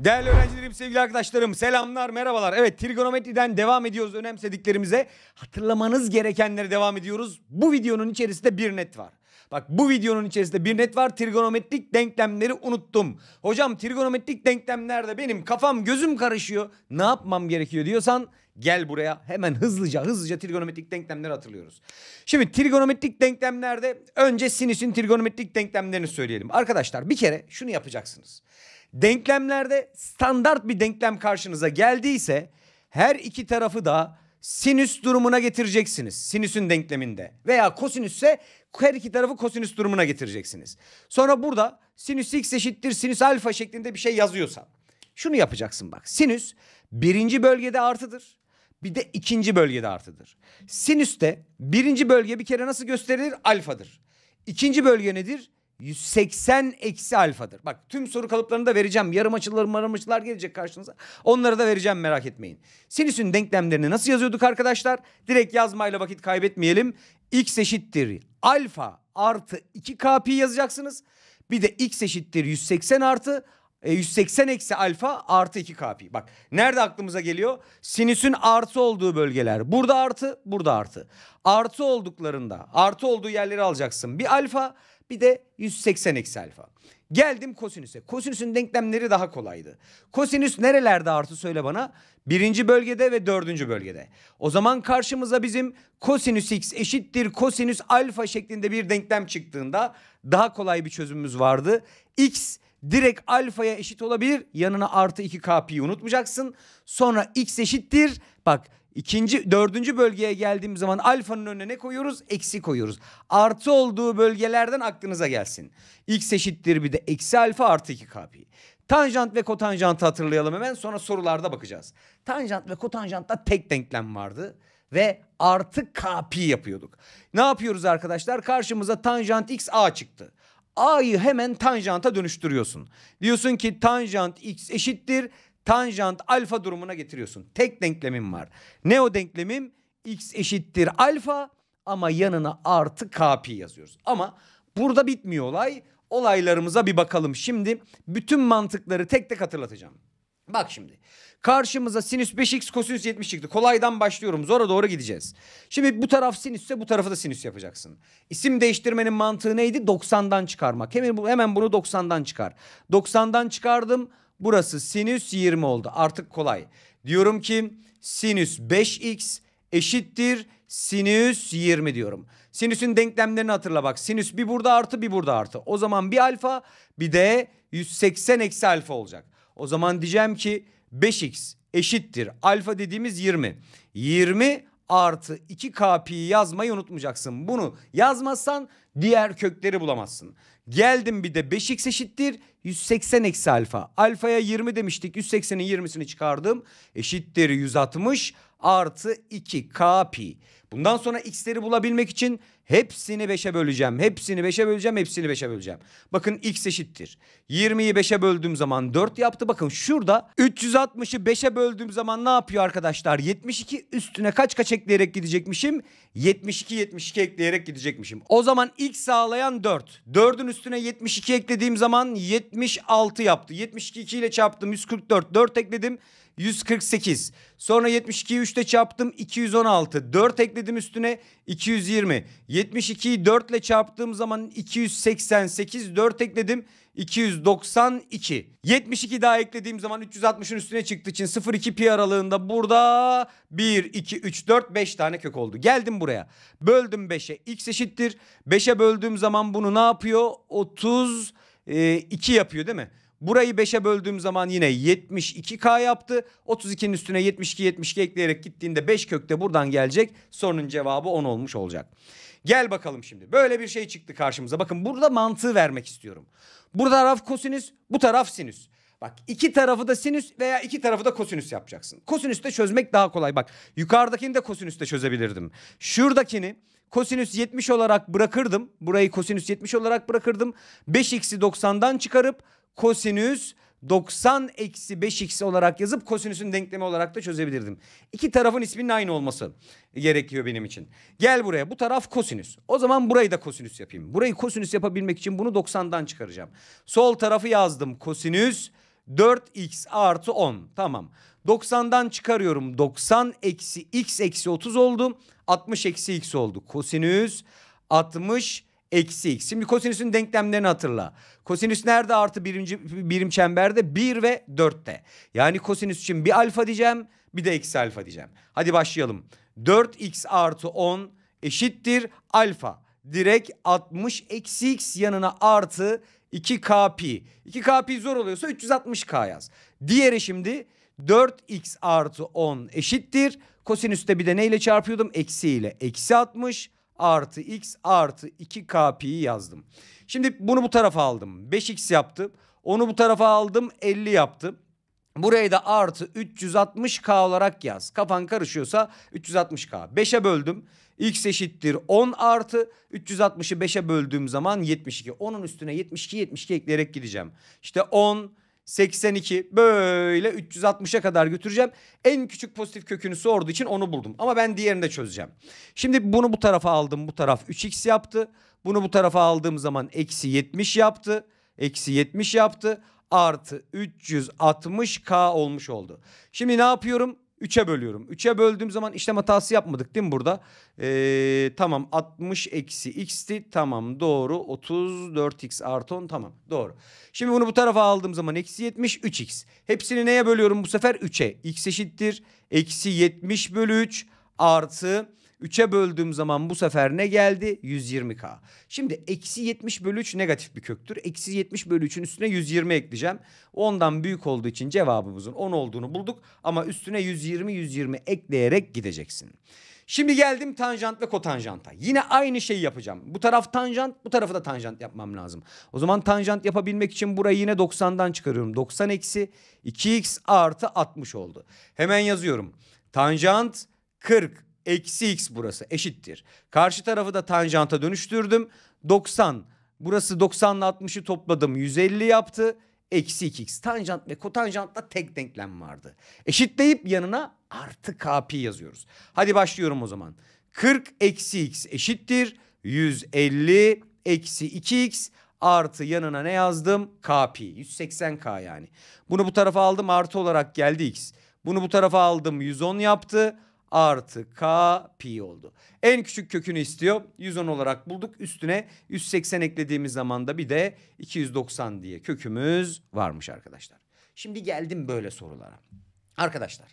Değerli öğrencilerim, sevgili arkadaşlarım, selamlar, merhabalar. Evet, trigonometriden devam ediyoruz önemsediklerimize. Hatırlamanız gerekenlere devam ediyoruz. Bu videonun içerisinde bir net var. Bak bu videonun içerisinde bir net var. Trigonometrik denklemleri unuttum. Hocam trigonometrik denklemlerde benim kafam gözüm karışıyor. Ne yapmam gerekiyor diyorsan gel buraya. Hemen hızlıca hızlıca trigonometrik denklemleri hatırlıyoruz. Şimdi trigonometrik denklemlerde önce sinüsün trigonometrik denklemlerini söyleyelim. Arkadaşlar bir kere şunu yapacaksınız. Denklemlerde standart bir denklem karşınıza geldiyse her iki tarafı da sinüs durumuna getireceksiniz. Sinüsün denkleminde veya kosinüsse her iki tarafı kosinüs durumuna getireceksiniz. Sonra burada sinüs x eşittir sinüs alfa şeklinde bir şey yazıyorsan şunu yapacaksın bak. Sinüs birinci bölgede artıdır. Bir de ikinci bölgede artıdır. sinüs de birinci bölge bir kere nasıl gösterilir? Alfadır. İkinci bölge nedir? 180 eksi alfadır. Bak tüm soru kalıplarını da vereceğim. Yarım açılar, marım açılar gelecek karşınıza. Onları da vereceğim merak etmeyin. Sinüsün denklemlerini nasıl yazıyorduk arkadaşlar? Direkt yazmayla vakit kaybetmeyelim. X eşittir alfa artı 2kp yazacaksınız. Bir de x eşittir 180 artı 180 e, eksi alfa artı 2 kp. Bak nerede aklımıza geliyor? Sinüsün artı olduğu bölgeler. Burada artı, burada artı. Artı olduklarında, artı olduğu yerleri alacaksın. Bir alfa, bir de 180 eksi alfa. Geldim kosinüse. Kosinüsün denklemleri daha kolaydı. Kosinüs nerelerde artı söyle bana? Birinci bölgede ve dördüncü bölgede. O zaman karşımıza bizim kosinüs x eşittir kosinüs alfa şeklinde bir denklem çıktığında daha kolay bir çözümümüz vardı. X direkt alfaya eşit olabilir. Yanına artı 2 kp'yi unutmayacaksın. Sonra x eşittir. Bak İkinci, dördüncü bölgeye geldiğim zaman alfanın önüne ne koyuyoruz? Eksi koyuyoruz. Artı olduğu bölgelerden aklınıza gelsin. X eşittir bir de eksi alfa artı 2 kpi. Tanjant ve kotanjantı hatırlayalım hemen sonra sorularda bakacağız. Tanjant ve kotanjantta tek denklem vardı ve artı kp yapıyorduk. Ne yapıyoruz arkadaşlar? Karşımıza tanjant x a çıktı. A'yı hemen tanjanta dönüştürüyorsun. Diyorsun ki tanjant x eşittir tanjant alfa durumuna getiriyorsun. Tek denklemim var. Ne o denklemim? X eşittir alfa ama yanına artı kp yazıyoruz. Ama burada bitmiyor olay. Olaylarımıza bir bakalım. Şimdi bütün mantıkları tek tek hatırlatacağım. Bak şimdi karşımıza sinüs 5x kosinüs 70 çıktı. Kolaydan başlıyorum zora doğru gideceğiz. Şimdi bu taraf sinüsse bu tarafı da sinüs yapacaksın. İsim değiştirmenin mantığı neydi? 90'dan çıkarmak. Hemen, hemen bunu 90'dan çıkar. 90'dan çıkardım Burası sinüs 20 oldu. Artık kolay. Diyorum ki sinüs 5x eşittir sinüs 20 diyorum. Sinüsün denklemlerini hatırla bak. Sinüs bir burada artı bir burada artı. O zaman bir alfa bir de 180 eksi alfa olacak. O zaman diyeceğim ki 5x eşittir alfa dediğimiz 20. 20 artı 2 kp'yi yazmayı unutmayacaksın. Bunu yazmazsan diğer kökleri bulamazsın. Geldim bir de 5x eşittir 180 eksi alfa. Alfaya 20 demiştik. 180'in 20'sini çıkardım. Eşittir 160 artı 2 k pi. Bundan sonra x'leri bulabilmek için hepsini 5'e böleceğim. Hepsini 5'e böleceğim. Hepsini 5'e böleceğim. Bakın x eşittir. 20'yi 5'e böldüğüm zaman 4 yaptı. Bakın şurada 360'ı 5'e böldüğüm zaman ne yapıyor arkadaşlar? 72 üstüne kaç kaç ekleyerek gidecekmişim? 72 72 ekleyerek gidecekmişim. O zaman x sağlayan 4. 4'ün üstüne 72 eklediğim zaman 76 yaptı. 72 2 ile çarptım 144. 4 ekledim. 148. Sonra 72'yi 3'te çarptım 216. 4 ekledim üstüne 220. 72'yi 4 ile çarptığım zaman 288. 4 ekledim 292. 72 daha eklediğim zaman 360'ın üstüne çıktığı için 0-2 pi aralığında burada 1, 2, 3, 4, 5 tane kök oldu. Geldim buraya. Böldüm 5'e. X eşittir. 5'e böldüğüm zaman bunu ne yapıyor? 32 e, yapıyor değil mi? Burayı 5'e böldüğüm zaman yine 72K yaptı. 32'nin üstüne 72 72 ekleyerek gittiğinde 5 kökte buradan gelecek. Sorunun cevabı 10 olmuş olacak. Gel bakalım şimdi. Böyle bir şey çıktı karşımıza. Bakın burada mantığı vermek istiyorum. Bu taraf kosinüs, bu taraf sinüs. Bak iki tarafı da sinüs veya iki tarafı da kosinüs yapacaksın. de çözmek daha kolay. Bak yukarıdakini de de çözebilirdim. Şuradakini kosinüs 70 olarak bırakırdım. Burayı kosinüs 70 olarak bırakırdım. 5x'i 90'dan çıkarıp kosinüs 90 eksi 5 x olarak yazıp kosinüsün denklemi olarak da çözebilirdim. İki tarafın isminin aynı olması gerekiyor benim için. Gel buraya bu taraf kosinüs. O zaman burayı da kosinüs yapayım. Burayı kosinüs yapabilmek için bunu 90'dan çıkaracağım. Sol tarafı yazdım kosinüs 4x artı 10 tamam. 90'dan çıkarıyorum 90 eksi x eksi 30 oldu. 60 eksi x oldu. Kosinüs 60 eksi x. Şimdi kosinüsün denklemlerini hatırla. Kosinüs nerede artı birinci birim çemberde? 1 ve 4'te. Yani kosinüs için bir alfa diyeceğim bir de eksi alfa diyeceğim. Hadi başlayalım. 4x artı 10 eşittir alfa. Direkt 60 eksi x yanına artı 2k pi. 2k pi zor oluyorsa 360k yaz. Diğeri şimdi 4x artı 10 eşittir. Kosinüste bir de neyle çarpıyordum? Eksi ile. Eksi 60 artı x artı 2k pi'yi yazdım. Şimdi bunu bu tarafa aldım. 5x yaptım. Onu bu tarafa aldım. 50 yaptım. Burayı da artı 360k olarak yaz. Kafan karışıyorsa 360k. 5'e böldüm. X eşittir 10 artı 360'ı 5'e böldüğüm zaman 72. Onun üstüne 72 72 ekleyerek gideceğim. İşte 10 82 böyle 360'a kadar götüreceğim. En küçük pozitif kökünü sorduğu için onu buldum. Ama ben diğerini de çözeceğim. Şimdi bunu bu tarafa aldım. Bu taraf 3x yaptı. Bunu bu tarafa aldığım zaman eksi 70 yaptı. Eksi 70 yaptı. Artı 360k olmuş oldu. Şimdi ne yapıyorum? 3'e bölüyorum. 3'e böldüğüm zaman işlem hatası yapmadık değil mi burada? Ee, tamam 60 eksi x'ti. Tamam doğru 34x artı 10 tamam doğru. Şimdi bunu bu tarafa aldığım zaman eksi 70 3 x Hepsini neye bölüyorum bu sefer? 3'e. x eşittir. Eksi 70 bölü 3 artı 3'e böldüğüm zaman bu sefer ne geldi? 120K. Şimdi eksi 70 bölü 3 negatif bir köktür. Eksi 70 bölü 3'ün üstüne 120 ekleyeceğim. Ondan büyük olduğu için cevabımızın 10 olduğunu bulduk. Ama üstüne 120 120 ekleyerek gideceksin. Şimdi geldim tanjant ve kotanjanta. Yine aynı şeyi yapacağım. Bu taraf tanjant, bu tarafı da tanjant yapmam lazım. O zaman tanjant yapabilmek için burayı yine 90'dan çıkarıyorum. 90 eksi 2x artı 60 oldu. Hemen yazıyorum. Tanjant 40 Eksi x burası eşittir. Karşı tarafı da tanjanta dönüştürdüm. 90. Burası 90 ile 60'ı topladım. 150 yaptı. Eksi 2x. Tanjant ve kotanjantla tek denklem vardı. Eşitleyip yanına artı kp yazıyoruz. Hadi başlıyorum o zaman. 40 eksi x eşittir. 150 eksi 2x artı yanına ne yazdım? Kp. 180k yani. Bunu bu tarafa aldım artı olarak geldi x. Bunu bu tarafa aldım 110 yaptı artı k pi oldu. En küçük kökünü istiyor. 110 olarak bulduk. Üstüne 180 eklediğimiz zaman da bir de 290 diye kökümüz varmış arkadaşlar. Şimdi geldim böyle sorulara. Arkadaşlar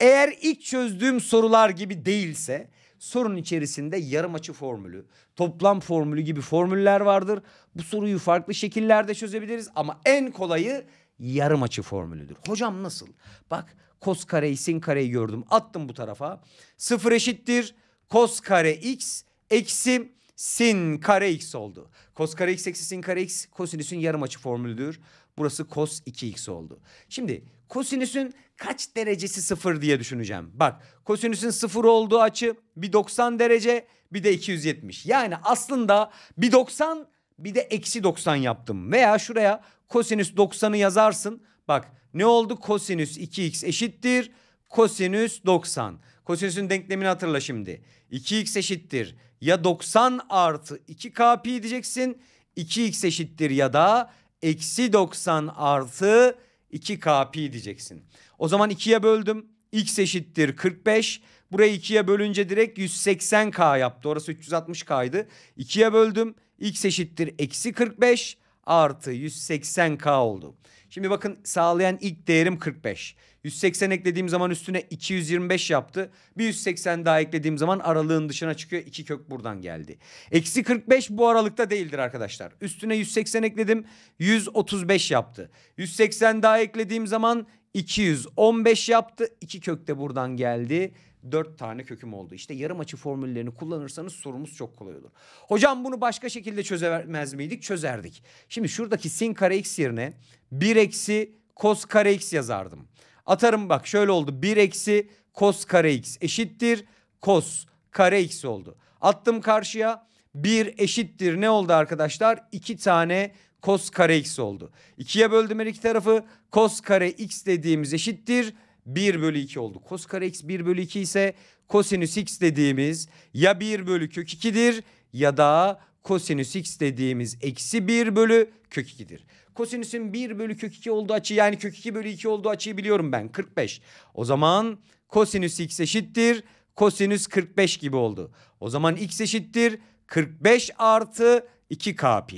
eğer ilk çözdüğüm sorular gibi değilse sorun içerisinde yarım açı formülü, toplam formülü gibi formüller vardır. Bu soruyu farklı şekillerde çözebiliriz ama en kolayı yarım açı formülüdür. Hocam nasıl? Bak kos kare sin kareyi gördüm. Attım bu tarafa. Sıfır eşittir kos kare x eksi sin kare x oldu. Kos kare x eksi sin kare x kosinüsün yarım açı formülüdür. Burası kos 2x oldu. Şimdi kosinüsün kaç derecesi sıfır diye düşüneceğim. Bak kosinüsün sıfır olduğu açı bir 90 derece bir de 270. Yani aslında bir 90 bir de eksi 90 yaptım. Veya şuraya Kosinüs 90'ı yazarsın. Bak ne oldu? Kosinüs 2x eşittir. Kosinüs 90. Kosinüsün denklemini hatırla şimdi. 2x eşittir ya 90 artı 2k diyeceksin. 2x eşittir ya da eksi 90 artı 2k diyeceksin. O zaman 2'ye böldüm. x eşittir 45. Burayı 2'ye bölünce direkt 180k yaptı. Orası 360k'ydı. 2'ye böldüm. x eşittir eksi 45 artı 180k oldu. Şimdi bakın sağlayan ilk değerim 45. 180 eklediğim zaman üstüne 225 yaptı. Bir 180 daha eklediğim zaman aralığın dışına çıkıyor. İki kök buradan geldi. Eksi 45 bu aralıkta değildir arkadaşlar. Üstüne 180 ekledim. 135 yaptı. 180 daha eklediğim zaman 215 yaptı. 2 kök de buradan geldi. dört tane köküm oldu. İşte yarım açı formüllerini kullanırsanız sorumuz çok kolay olur. Hocam bunu başka şekilde çözemez miydik? Çözerdik. Şimdi şuradaki sin kare x yerine 1 eksi kos kare x yazardım. Atarım bak şöyle oldu. 1 eksi kos kare x eşittir. Kos kare x oldu. Attım karşıya. 1 eşittir ne oldu arkadaşlar? 2 tane cos kare x oldu. 2'ye böldüm her iki tarafı. Cos kare x dediğimiz eşittir 1 bölü 2 oldu. Cos kare x 1 bölü 2 ise kosinüs x dediğimiz ya 1 bölü kök 2'dir ya da kosinüs x dediğimiz eksi 1 bölü kök 2'dir. Kosinüsün 1 bölü kök 2 olduğu açı yani kök 2 bölü 2 olduğu açıyı biliyorum ben 45. O zaman kosinüs x eşittir kosinüs 45 gibi oldu. O zaman x eşittir 45 artı 2 kp.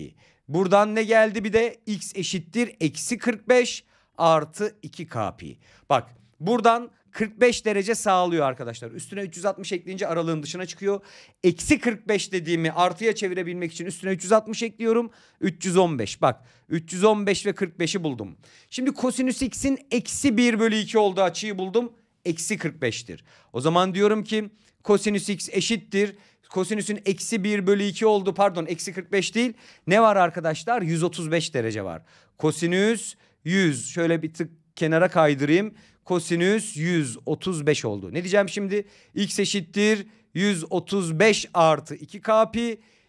Buradan ne geldi bir de x eşittir eksi 45 artı 2k pi. Bak buradan 45 derece sağlıyor arkadaşlar. Üstüne 360 ekleyince aralığın dışına çıkıyor. Eksi 45 dediğimi artıya çevirebilmek için üstüne 360 ekliyorum. 315 bak 315 ve 45'i buldum. Şimdi kosinüs x'in eksi 1 bölü 2 olduğu açıyı buldum. Eksi 45'tir. O zaman diyorum ki kosinüs x eşittir Kosinüsün eksi 1 bölü 2 oldu pardon eksi 45 değil. Ne var arkadaşlar? 135 derece var. Kosinüs 100 şöyle bir tık kenara kaydırayım. Kosinüs 135 oldu. Ne diyeceğim şimdi? X eşittir 135 artı 2 k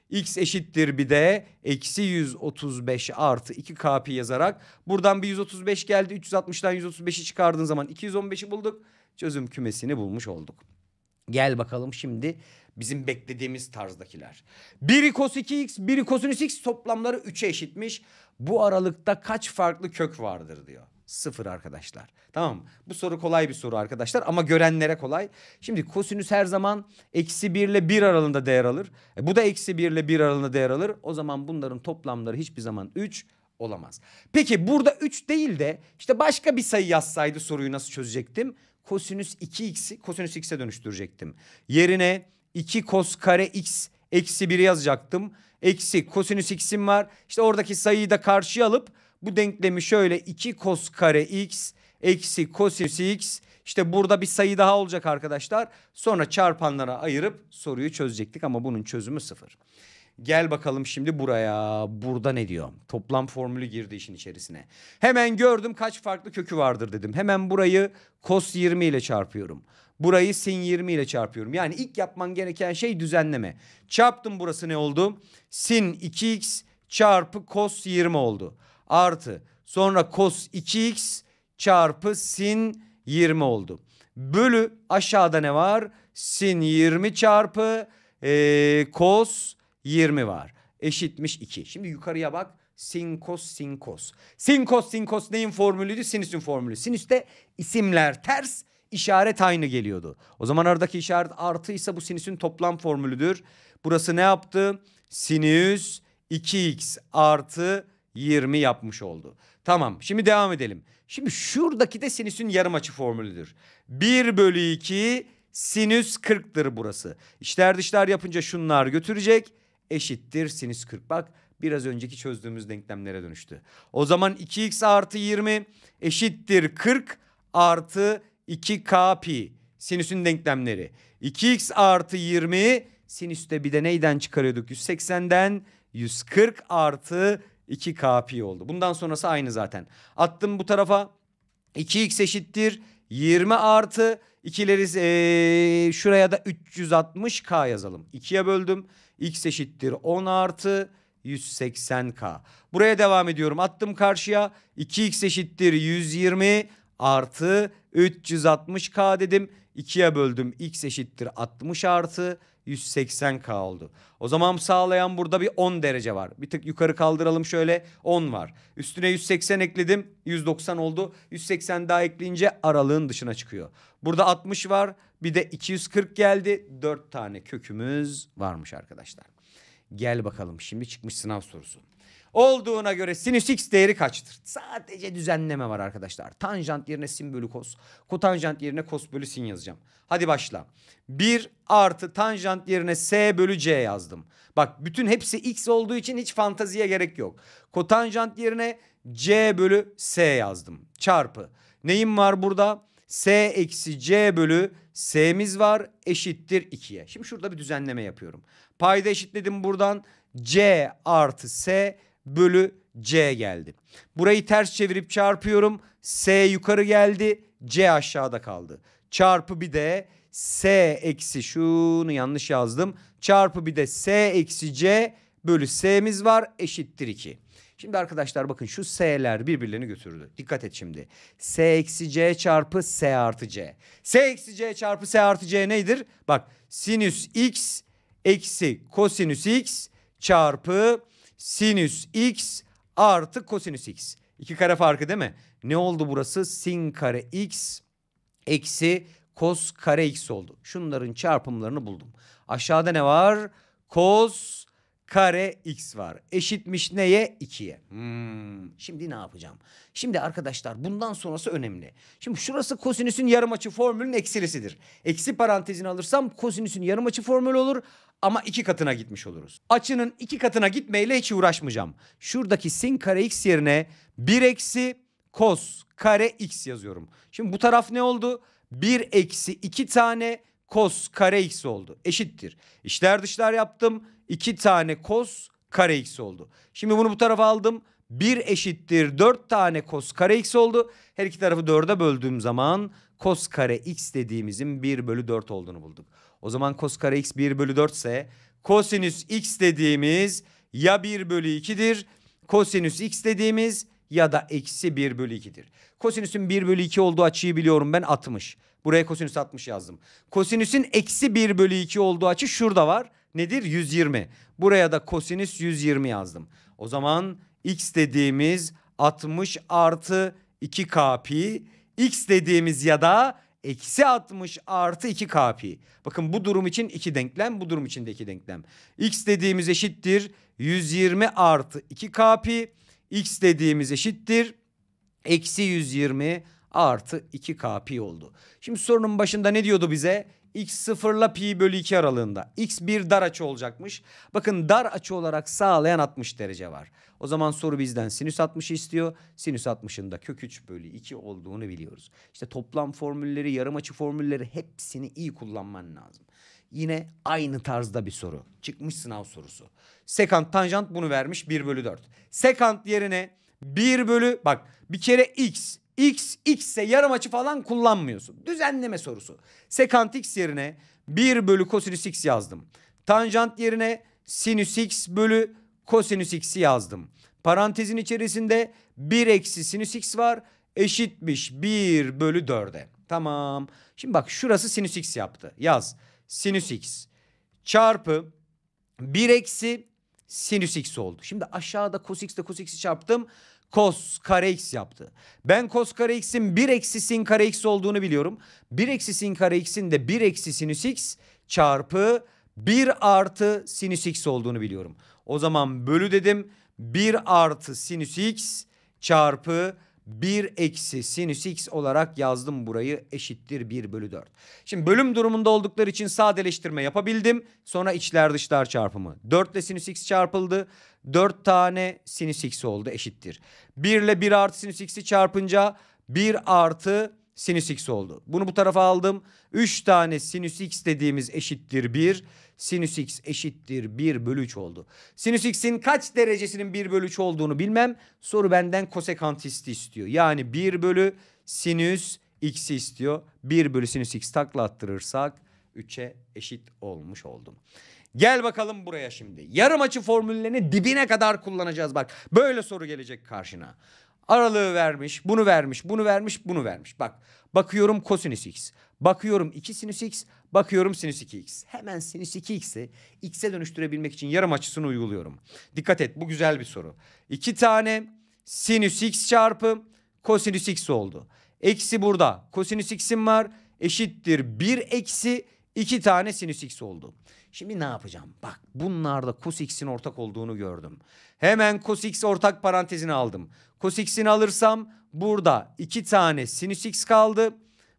X eşittir bir de eksi 135 artı 2 k yazarak. Buradan bir 135 geldi. 360'dan 135'i çıkardığın zaman 215'i bulduk. Çözüm kümesini bulmuş olduk. Gel bakalım şimdi Bizim beklediğimiz tarzdakiler. 1 cos 2x, 1 kosinüs x toplamları 3'e eşitmiş. Bu aralıkta kaç farklı kök vardır diyor. Sıfır arkadaşlar. Tamam Bu soru kolay bir soru arkadaşlar ama görenlere kolay. Şimdi kosinüs her zaman eksi 1 ile 1 aralığında değer alır. E, bu da eksi 1 ile 1 aralığında değer alır. O zaman bunların toplamları hiçbir zaman 3 olamaz. Peki burada 3 değil de işte başka bir sayı yazsaydı soruyu nasıl çözecektim? Kosinüs 2x'i kosinüs x'e dönüştürecektim. Yerine 2 kos kare x eksi 1'i yazacaktım. Eksi kosinüs x'im var. İşte oradaki sayıyı da karşıya alıp bu denklemi şöyle 2 kos kare x eksi kosinüs x işte burada bir sayı daha olacak arkadaşlar. Sonra çarpanlara ayırıp soruyu çözecektik ama bunun çözümü sıfır. Gel bakalım şimdi buraya. Burada ne diyor? Toplam formülü girdi işin içerisine. Hemen gördüm kaç farklı kökü vardır dedim. Hemen burayı cos 20 ile çarpıyorum. Burayı sin 20 ile çarpıyorum. Yani ilk yapman gereken şey düzenleme. Çarptım burası ne oldu? Sin 2x çarpı cos 20 oldu. Artı sonra cos 2x çarpı sin 20 oldu. Bölü aşağıda ne var? Sin 20 çarpı e, cos 20 var. Eşitmiş 2. Şimdi yukarıya bak. sin sin Sin sinkos. sin sinkos neyin formülüydü? Sinüsün formülü. Sinüste isimler ters işaret aynı geliyordu. O zaman aradaki işaret artıysa bu sinüsün toplam formülüdür. Burası ne yaptı? Sinüs 2x artı 20 yapmış oldu. Tamam şimdi devam edelim. Şimdi şuradaki de sinüsün yarım açı formülüdür. 1 bölü 2 sinüs 40'tır burası. İşler dışlar yapınca şunlar götürecek eşittir sinüs 40. Bak biraz önceki çözdüğümüz denklemlere dönüştü. O zaman 2x artı 20 eşittir 40 artı 2k pi sinüsün denklemleri. 2x artı 20 sinüste bir de neyden çıkarıyorduk? 180'den 140 artı 2k pi oldu. Bundan sonrası aynı zaten. Attım bu tarafa 2x eşittir 20 artı ikileri ee, şuraya da 360k yazalım. 2'ye böldüm. X eşittir 10 artı 180k. Buraya devam ediyorum. Attım karşıya. 2x eşittir 120 artı 360k dedim. 2'ye böldüm x eşittir 60 artı 180k oldu. O zaman sağlayan burada bir 10 derece var. Bir tık yukarı kaldıralım şöyle 10 var. Üstüne 180 ekledim 190 oldu. 180 daha ekleyince aralığın dışına çıkıyor. Burada 60 var bir de 240 geldi. 4 tane kökümüz varmış arkadaşlar. Gel bakalım şimdi çıkmış sınav sorusu olduğuna göre sinüs x değeri kaçtır? Sadece düzenleme var arkadaşlar. Tanjant yerine sin bölü kos. Kotanjant yerine kos bölü sin yazacağım. Hadi başla. 1 artı tanjant yerine s bölü c yazdım. Bak bütün hepsi x olduğu için hiç fantaziye gerek yok. Kotanjant yerine c bölü s yazdım. Çarpı. Neyim var burada? s eksi c bölü s'miz var eşittir 2'ye. Şimdi şurada bir düzenleme yapıyorum. Payda eşitledim buradan. c artı s bölü C geldi. Burayı ters çevirip çarpıyorum. S yukarı geldi. C aşağıda kaldı. Çarpı bir de S eksi şunu yanlış yazdım. Çarpı bir de S eksi C bölü S'miz var eşittir 2. Şimdi arkadaşlar bakın şu S'ler birbirlerini götürdü. Dikkat et şimdi. S eksi C çarpı S artı C. S eksi C çarpı S artı C nedir? Bak sinüs X eksi kosinüs X çarpı sinüs x artı kosinüs x. İki kare farkı değil mi? Ne oldu burası? Sin kare x eksi kos kare x oldu. Şunların çarpımlarını buldum. Aşağıda ne var? Kos kare x var. Eşitmiş neye? 2'ye. Hmm. Şimdi ne yapacağım? Şimdi arkadaşlar bundan sonrası önemli. Şimdi şurası kosinüsün yarım açı formülün eksilisidir. Eksi parantezini alırsam kosinüsün yarım açı formülü olur ama iki katına gitmiş oluruz. Açının iki katına gitmeyle hiç uğraşmayacağım. Şuradaki sin kare x yerine 1 eksi kos kare x yazıyorum. Şimdi bu taraf ne oldu? 1 eksi 2 tane kos kare x oldu. Eşittir. İşler dışlar yaptım. 2 tane kos kare x oldu. Şimdi bunu bu tarafa aldım. 1 eşittir 4 tane kos kare x oldu. Her iki tarafı 4'e böldüğüm zaman kos kare x dediğimizin 1 bölü 4 olduğunu bulduk. O zaman kos kare x 1 bölü 4 ise kosinüs x dediğimiz ya 1 bölü 2'dir. Kosinüs x dediğimiz ya da eksi 1 bölü 2'dir. Kosinüsün 1 bölü 2 olduğu açıyı biliyorum ben 60. Buraya kosinüs 60 yazdım. Kosinüsün eksi 1 bölü 2 olduğu açı şurada var nedir? 120. Buraya da kosinüs 120 yazdım. O zaman x dediğimiz 60 artı 2k pi. x dediğimiz ya da eksi 60 artı 2k pi. Bakın bu durum için iki denklem bu durum için de iki denklem. x dediğimiz eşittir 120 artı 2k pi. x dediğimiz eşittir eksi 120 artı 2k pi oldu. Şimdi sorunun başında ne diyordu bize? x 0 ile pi bölü 2 aralığında. x bir dar açı olacakmış. Bakın dar açı olarak sağlayan 60 derece var. O zaman soru bizden sinüs 60'ı istiyor. Sinüs 60'ın da kök 3 bölü 2 olduğunu biliyoruz. İşte toplam formülleri, yarım açı formülleri hepsini iyi kullanman lazım. Yine aynı tarzda bir soru. Çıkmış sınav sorusu. Sekant tanjant bunu vermiş 1 bölü 4. Sekant yerine 1 bölü bak bir kere x X X ise yarım açı falan kullanmıyorsun. Düzenleme sorusu. Sekant X yerine 1 bölü kosinüs X yazdım. Tanjant yerine sinüs X bölü kosinüs X'i yazdım. Parantezin içerisinde 1 eksi sinüs X var eşitmiş 1 bölü 4'e. Tamam. Şimdi bak şurası sinüs X yaptı. Yaz. Sinüs X çarpı 1 eksi sinüs X oldu. Şimdi aşağıda cos X ile cos X'i çarptım cos kare x yaptı. Ben cos kare x'in 1 eksi sin kare x olduğunu biliyorum. 1 eksi sin kare x'in de 1 eksi sinüs x çarpı 1 artı sinüs x olduğunu biliyorum. O zaman bölü dedim. 1 artı sinüs x çarpı 1 eksi sinüs x olarak yazdım burayı eşittir 1 bölü 4. Şimdi bölüm durumunda oldukları için sadeleştirme yapabildim. Sonra içler dışlar çarpımı. 4 ile sinüs x çarpıldı. 4 tane sinüs x oldu eşittir. 1 ile 1 artı sinüs x'i çarpınca 1 artı sinüs x oldu. Bunu bu tarafa aldım. 3 tane sinüs x dediğimiz eşittir 1 sinüs x eşittir 1 bölü 3 oldu. Sinüs x'in kaç derecesinin 1 bölü 3 olduğunu bilmem. Soru benden kosekantisti istiyor. Yani 1 bölü sinüs x'i istiyor. 1 bölü sinüs x takla attırırsak 3'e eşit olmuş oldum. Gel bakalım buraya şimdi. Yarım açı formüllerini dibine kadar kullanacağız bak. Böyle soru gelecek karşına. Aralığı vermiş, bunu vermiş, bunu vermiş, bunu vermiş. Bak Bakıyorum kosinüs x. Bakıyorum 2 sinüs x. Bakıyorum sinüs 2x. Hemen sinüs 2x'i x'e dönüştürebilmek için yarım açısını uyguluyorum. Dikkat et bu güzel bir soru. 2 tane sinüs x çarpı kosinüs x oldu. Eksi burada kosinüs x'im var. Eşittir 1 eksi 2 tane sinüs x oldu. Şimdi ne yapacağım? Bak bunlarda cos x'in ortak olduğunu gördüm. Hemen cos x ortak parantezini aldım. Cos x'ini alırsam Burada 2 tane sinüs x kaldı.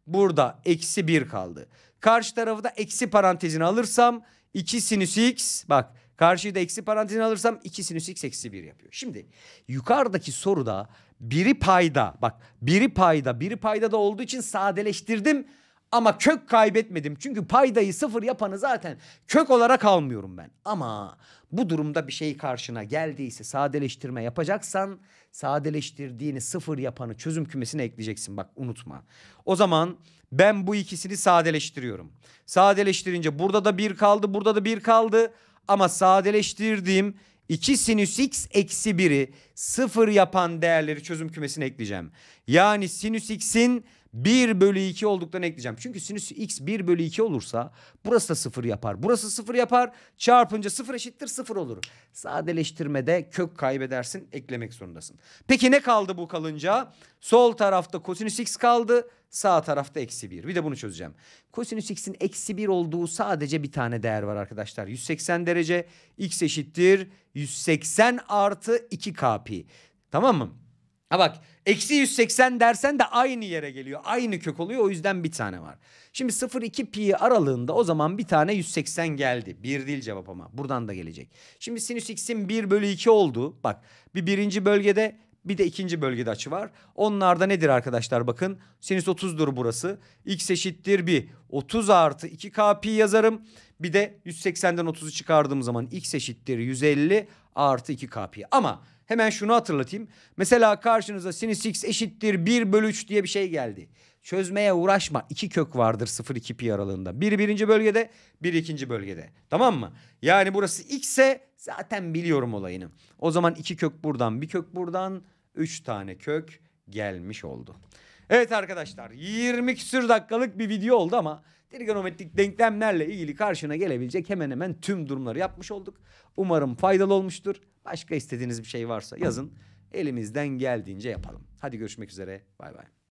Burada eksi 1 kaldı. Karşı tarafı da eksi parantezine alırsam 2 sinüs x bak karşıyı da eksi parantezine alırsam 2 sinüs x eksi 1 yapıyor. Şimdi yukarıdaki soruda biri payda bak biri payda biri payda da olduğu için sadeleştirdim. Ama kök kaybetmedim. Çünkü paydayı sıfır yapanı zaten kök olarak almıyorum ben. Ama bu durumda bir şey karşına geldiyse sadeleştirme yapacaksan sadeleştirdiğini sıfır yapanı çözüm kümesine ekleyeceksin bak unutma. O zaman ben bu ikisini sadeleştiriyorum. Sadeleştirince burada da bir kaldı burada da bir kaldı ama sadeleştirdiğim 2 sinüs x eksi 1'i sıfır yapan değerleri çözüm kümesine ekleyeceğim. Yani sinüs x'in 1 bölü 2 olduklarını ekleyeceğim. Çünkü sinüs x 1 bölü 2 olursa burası da 0 yapar. Burası 0 yapar. Çarpınca 0 eşittir 0 olur. Sadeleştirmede kök kaybedersin. Eklemek zorundasın. Peki ne kaldı bu kalınca? Sol tarafta kosinüs x kaldı. Sağ tarafta eksi 1. Bir de bunu çözeceğim. Kosinüs x'in eksi 1 olduğu sadece bir tane değer var arkadaşlar. 180 derece. x eşittir 180 artı 2 kp. Tamam mı? Ha bak eksi 180 dersen de aynı yere geliyor. Aynı kök oluyor o yüzden bir tane var. Şimdi 0-2 pi aralığında o zaman bir tane 180 geldi. Bir değil cevap ama buradan da gelecek. Şimdi sinüs x'in 1 bölü 2 oldu. Bak bir birinci bölgede bir de ikinci bölgede açı var. Onlarda nedir arkadaşlar bakın. Sinüs 30'dur burası. X eşittir bir 30 artı 2 pi yazarım. Bir de 180'den 30'u çıkardığım zaman x eşittir 150 artı 2 pi. Ama hemen şunu hatırlatayım. Mesela karşınıza sinüs x eşittir 1 bölü 3 diye bir şey geldi. Çözmeye uğraşma. İki kök vardır 0-2 pi aralığında. Biri birinci bölgede, biri ikinci bölgede. Tamam mı? Yani burası x'e Zaten biliyorum olayını. O zaman iki kök buradan bir kök buradan üç tane kök gelmiş oldu. Evet arkadaşlar 20 küsür dakikalık bir video oldu ama trigonometrik denklemlerle ilgili karşına gelebilecek hemen hemen tüm durumları yapmış olduk. Umarım faydalı olmuştur. Başka istediğiniz bir şey varsa yazın. Elimizden geldiğince yapalım. Hadi görüşmek üzere. Bay bay.